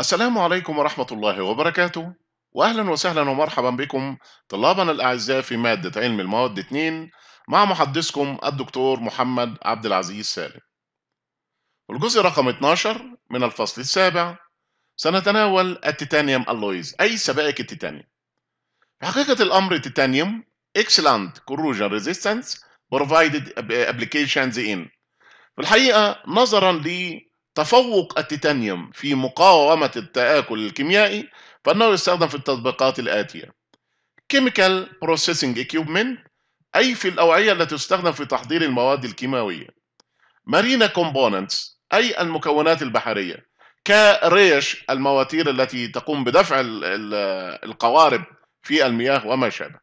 السلام عليكم ورحمة الله وبركاته وأهلا وسهلا ومرحبا بكم طلابنا الأعزاء في مادة علم المواد 2 مع محدثكم الدكتور محمد عبد العزيز سالم الجزء رقم 12 من الفصل السابع سنتناول التيتانيوم ألويز أي سبائك التيتانيوم في حقيقة الأمر التيتانيوم excellent corrosion resistance provided applications in في الحقيقة نظرا لي تفوق التيتانيوم في مقاومة التآكل الكيميائي فإنه يستخدم في التطبيقات الآتية Chemical Processing Equipment أي في الأوعية التي تستخدم في تحضير المواد الكيماوية Marina Components أي المكونات البحرية كريش المواتير التي تقوم بدفع القوارب في المياه وما شابه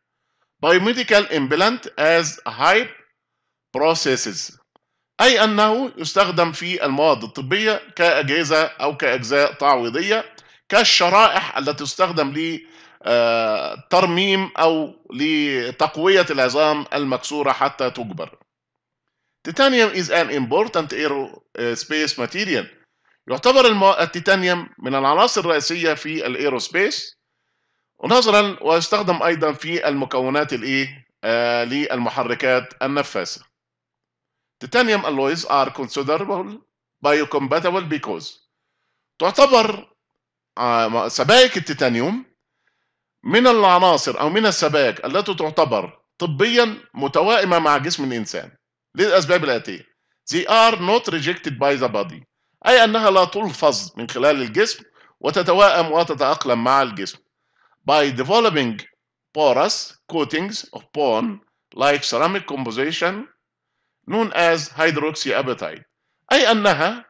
Biomedical Implant as Hype Processes أي أنه يستخدم في المواد الطبية كأجهزة أو كأجزاء تعويضية كالشرائح التي تستخدم لترميم أو لتقوية العظام المكسورة حتى تجبر. تيتانيوم is an important aerospace uh, material. يعتبر التيتانيوم من العناصر الرئيسية في الإيروسبيس ونظرا ويستخدم أيضا في المكونات الإيه آه، للمحركات النفاثة. titanium alloys are considerable biocompatible بيكوز تعتبر آه، سبائك التيتانيوم من العناصر او من السبائك التي تعتبر طبيا متوائمه مع جسم الانسان للاسباب الاتيه they are not rejected by the body اي انها لا تلفظ من خلال الجسم وتتوائم وتتاقلم مع الجسم by developing porous coatings upon like ceramic composition known as hydroxyapatite أي أنها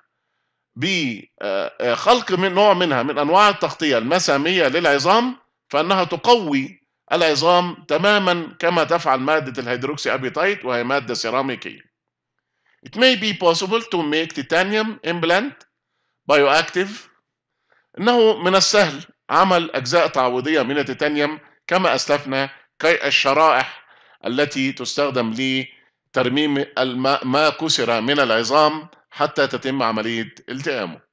بخلق آه، آه، من نوع منها من أنواع التغطية المسامية للعظام فأنها تقوي العظام تماما كما تفعل مادة الهيدروكسي وهي مادة سيراميكية. It may be possible to make titanium implant bioactive. إنه من السهل عمل أجزاء تعويضية من التيتانيوم كما أسلفنا كالشرائح التي تستخدم لي ترميم ما كسر من العظام حتى تتم عملية التئامه